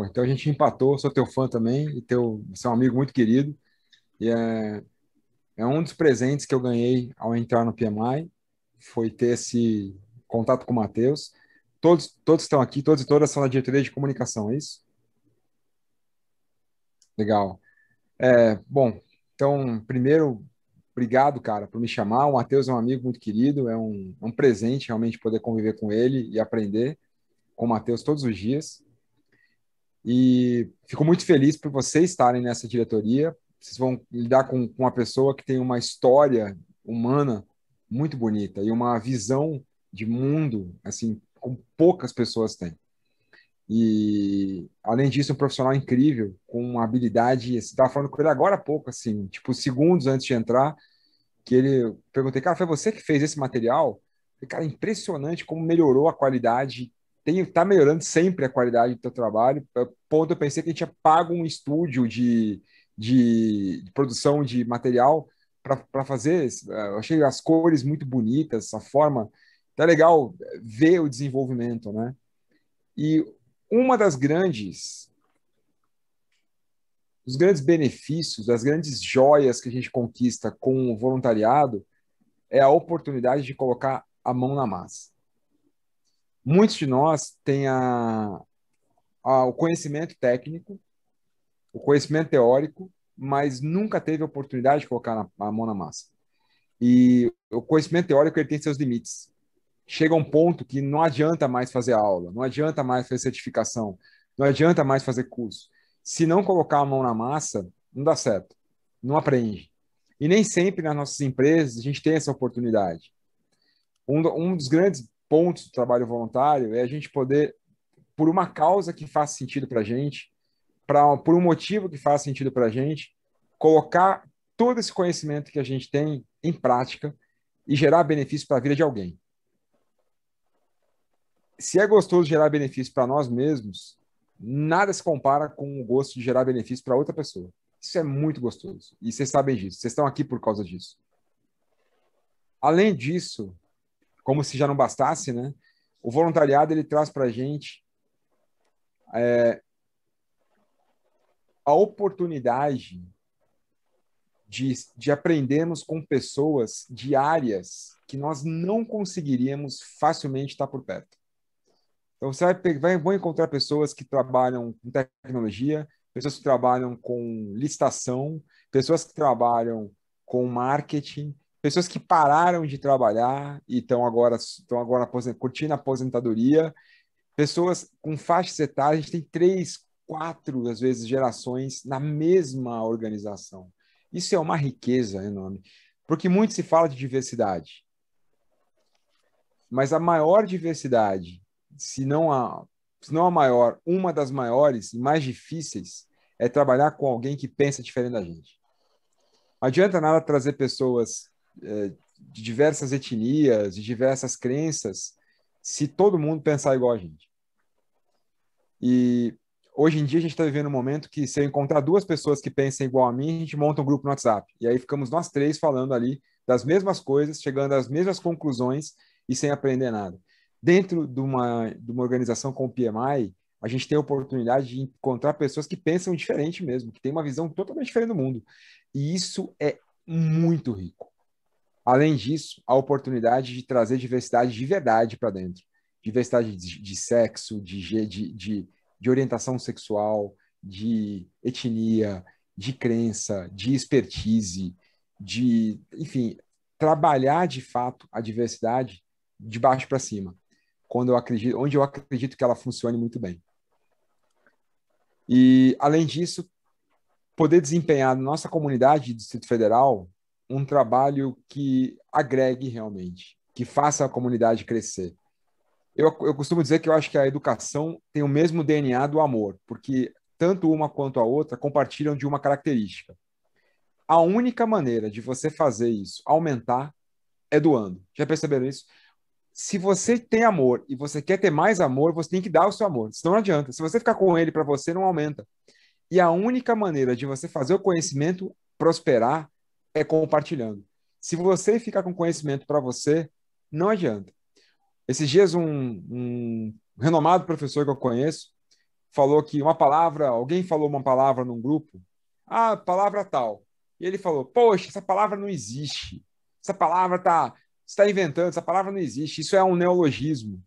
Bom, então a gente empatou, sou teu fã também, e teu, você é um amigo muito querido. E é, é um dos presentes que eu ganhei ao entrar no PMI, foi ter esse contato com o Matheus. Todos, todos estão aqui, todos e todas são da diretoria de comunicação, é isso? Legal. É, bom, então, primeiro, obrigado, cara, por me chamar. O Matheus é um amigo muito querido, é um, um presente realmente poder conviver com ele e aprender com o Matheus todos os dias. E fico muito feliz por vocês estarem nessa diretoria. Vocês vão lidar com, com uma pessoa que tem uma história humana muito bonita e uma visão de mundo assim como poucas pessoas têm. E além disso, um profissional incrível com uma habilidade. Você estava falando com ele agora há pouco, assim, tipo segundos antes de entrar, que ele perguntei, cara, foi você que fez esse material? Falei, cara, é impressionante como melhorou a qualidade tem, tá melhorando sempre a qualidade do teu trabalho. Ponto, eu pensei que a gente tinha pago um estúdio de, de, de produção de material para fazer. Eh, eu achei as cores muito bonitas, essa forma. Tá legal ver o desenvolvimento, né? E uma das grandes os grandes benefícios, as grandes joias que a gente conquista com o voluntariado é a oportunidade de colocar a mão na massa. Muitos de nós têm a, a, o conhecimento técnico, o conhecimento teórico, mas nunca teve a oportunidade de colocar na, a mão na massa. E o conhecimento teórico ele tem seus limites. Chega um ponto que não adianta mais fazer aula, não adianta mais fazer certificação, não adianta mais fazer curso. Se não colocar a mão na massa, não dá certo, não aprende. E nem sempre nas nossas empresas a gente tem essa oportunidade. Um, um dos grandes pontos do trabalho voluntário é a gente poder, por uma causa que faça sentido para a gente, pra, por um motivo que faça sentido para a gente, colocar todo esse conhecimento que a gente tem em prática e gerar benefício para a vida de alguém. Se é gostoso gerar benefício para nós mesmos, nada se compara com o gosto de gerar benefício para outra pessoa. Isso é muito gostoso. E vocês sabem disso. Vocês estão aqui por causa disso. Além disso, como se já não bastasse, né? O voluntariado ele traz para a gente é, a oportunidade de, de aprendermos com pessoas de áreas que nós não conseguiríamos facilmente estar por perto. Então, você vai, vai, vai encontrar pessoas que trabalham com tecnologia, pessoas que trabalham com licitação, pessoas que trabalham com marketing, pessoas que pararam de trabalhar e estão agora, estão agora curtindo a aposentadoria, pessoas com faixas etárias, a gente tem três, quatro, às vezes, gerações na mesma organização. Isso é uma riqueza enorme, porque muito se fala de diversidade, mas a maior diversidade, se não a, se não a maior, uma das maiores e mais difíceis, é trabalhar com alguém que pensa diferente da gente. Não adianta nada trazer pessoas é, de diversas etnias, de diversas crenças, se todo mundo pensar igual a gente. E hoje em dia a gente está vivendo um momento que se eu encontrar duas pessoas que pensam igual a mim, a gente monta um grupo no WhatsApp. E aí ficamos nós três falando ali das mesmas coisas, chegando às mesmas conclusões e sem aprender nada. Dentro de uma, de uma organização como o PMI, a gente tem a oportunidade de encontrar pessoas que pensam diferente mesmo, que têm uma visão totalmente diferente do mundo. E isso é muito rico. Além disso, a oportunidade de trazer diversidade de verdade para dentro. Diversidade de, de sexo, de, de, de, orientação sexual, de etnia, de crença, de expertise, de, enfim, trabalhar de fato a diversidade de baixo para cima, quando eu acredito, onde eu acredito que ela funcione muito bem. E, além disso, poder desempenhar na nossa comunidade do Distrito Federal, um trabalho que agregue realmente, que faça a comunidade crescer. Eu, eu costumo dizer que eu acho que a educação tem o mesmo DNA do amor, porque tanto uma quanto a outra compartilham de uma característica. A única maneira de você fazer isso aumentar é doando. Já perceberam isso? Se você tem amor e você quer ter mais amor, você tem que dar o seu amor, senão não adianta. Se você ficar com ele para você, não aumenta. E a única maneira de você fazer o conhecimento prosperar é compartilhando. Se você ficar com conhecimento para você, não adianta. Esses dias, um, um renomado professor que eu conheço falou que uma palavra, alguém falou uma palavra num grupo, ah, palavra tal. E ele falou: Poxa, essa palavra não existe. Essa palavra tá, está inventando, essa palavra não existe. Isso é um neologismo.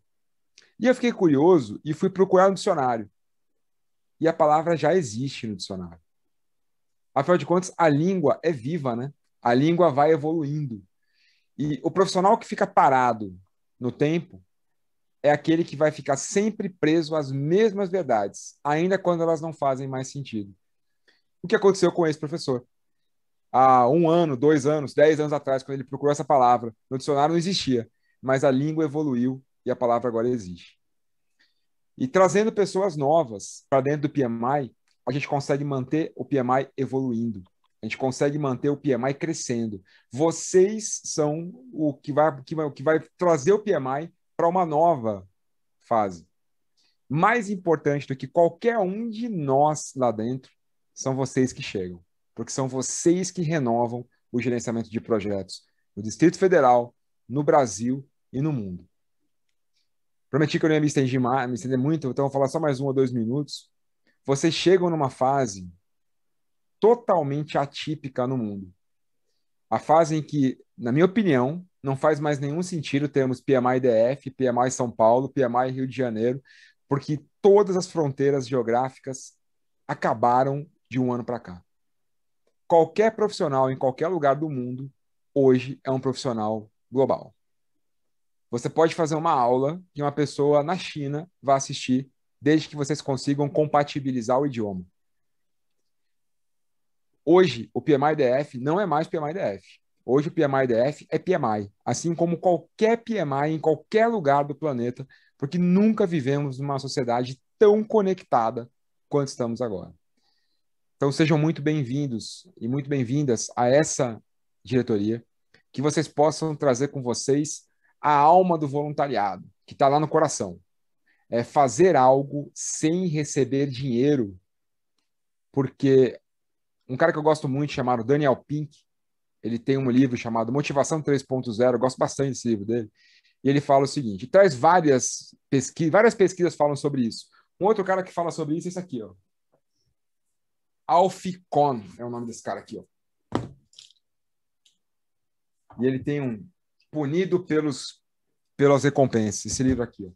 E eu fiquei curioso e fui procurar no dicionário. E a palavra já existe no dicionário. Afinal de contas, a língua é viva, né? A língua vai evoluindo. E o profissional que fica parado no tempo é aquele que vai ficar sempre preso às mesmas verdades, ainda quando elas não fazem mais sentido. O que aconteceu com esse professor? Há um ano, dois anos, dez anos atrás, quando ele procurou essa palavra, no dicionário não existia, mas a língua evoluiu e a palavra agora existe. E trazendo pessoas novas para dentro do PMI, a gente consegue manter o PMI evoluindo. A gente consegue manter o PMI crescendo. Vocês são o que vai, que vai, que vai trazer o PMI para uma nova fase. Mais importante do que qualquer um de nós lá dentro, são vocês que chegam, porque são vocês que renovam o gerenciamento de projetos no Distrito Federal, no Brasil e no mundo. Prometi que eu não ia me estender, mais, me estender muito, então vou falar só mais um ou dois minutos. Vocês chegam numa fase totalmente atípica no mundo. A fase em que, na minha opinião, não faz mais nenhum sentido termos PMI DF, PMI São Paulo, PMI Rio de Janeiro, porque todas as fronteiras geográficas acabaram de um ano para cá. Qualquer profissional em qualquer lugar do mundo hoje é um profissional global. Você pode fazer uma aula que uma pessoa na China vá assistir, desde que vocês consigam compatibilizar o idioma hoje o PMI-DF não é mais PMI-DF. Hoje o PMI-DF é PMI, assim como qualquer PMI em qualquer lugar do planeta, porque nunca vivemos uma sociedade tão conectada quanto estamos agora. Então sejam muito bem-vindos e muito bem-vindas a essa diretoria, que vocês possam trazer com vocês a alma do voluntariado, que está lá no coração. É fazer algo sem receber dinheiro, porque um cara que eu gosto muito, chamado Daniel Pink, ele tem um livro chamado Motivação 3.0, eu gosto bastante desse livro dele. E ele fala o seguinte, traz várias pesquisas, várias pesquisas falam sobre isso. Um outro cara que fala sobre isso é esse aqui, ó. Con é o nome desse cara aqui, ó. E ele tem um punido pelos pelas recompensas, esse livro aqui, ó.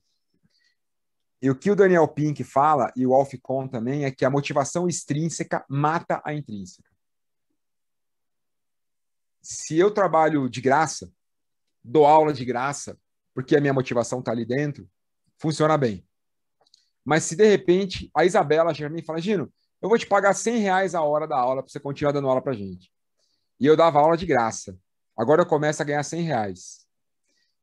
E o que o Daniel Pink fala, e o Alf Kohn também, é que a motivação extrínseca mata a intrínseca. Se eu trabalho de graça, dou aula de graça, porque a minha motivação está ali dentro, funciona bem. Mas se de repente a Isabela chega e fala, Gino, eu vou te pagar 100 reais a hora da aula para você continuar dando aula para gente. E eu dava aula de graça. Agora eu começo a ganhar 100 reais.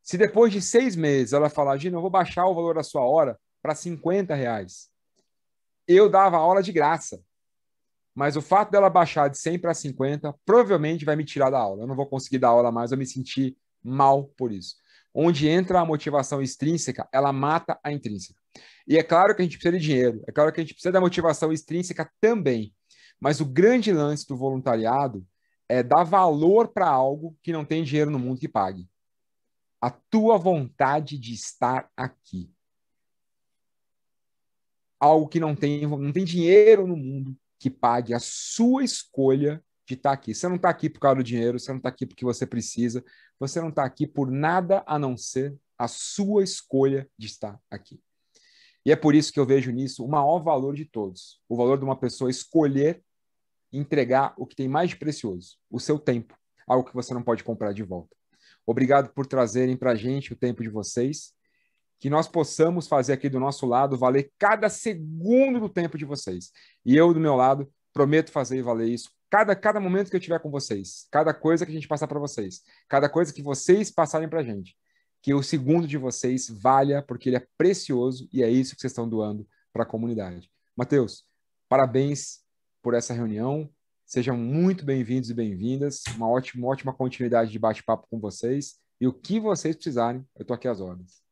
Se depois de seis meses ela falar, Gino, eu vou baixar o valor da sua hora para 50 reais. Eu dava aula de graça. Mas o fato dela baixar de 100 para 50 provavelmente vai me tirar da aula. Eu não vou conseguir dar aula mais, eu me sentir mal por isso. Onde entra a motivação extrínseca, ela mata a intrínseca. E é claro que a gente precisa de dinheiro, é claro que a gente precisa da motivação extrínseca também. Mas o grande lance do voluntariado é dar valor para algo que não tem dinheiro no mundo que pague. A tua vontade de estar aqui algo que não tem, não tem dinheiro no mundo que pague a sua escolha de estar tá aqui. Você não está aqui por causa do dinheiro, você não está aqui porque você precisa, você não está aqui por nada a não ser a sua escolha de estar aqui. E é por isso que eu vejo nisso o maior valor de todos, o valor de uma pessoa escolher entregar o que tem mais de precioso, o seu tempo, algo que você não pode comprar de volta. Obrigado por trazerem para a gente o tempo de vocês que nós possamos fazer aqui do nosso lado valer cada segundo do tempo de vocês. E eu, do meu lado, prometo fazer valer isso cada, cada momento que eu tiver com vocês, cada coisa que a gente passar para vocês, cada coisa que vocês passarem para a gente, que o segundo de vocês valha, porque ele é precioso e é isso que vocês estão doando para a comunidade. Mateus, parabéns por essa reunião. Sejam muito bem-vindos e bem-vindas. Uma ótima, ótima continuidade de bate-papo com vocês. E o que vocês precisarem, eu estou aqui às ordens.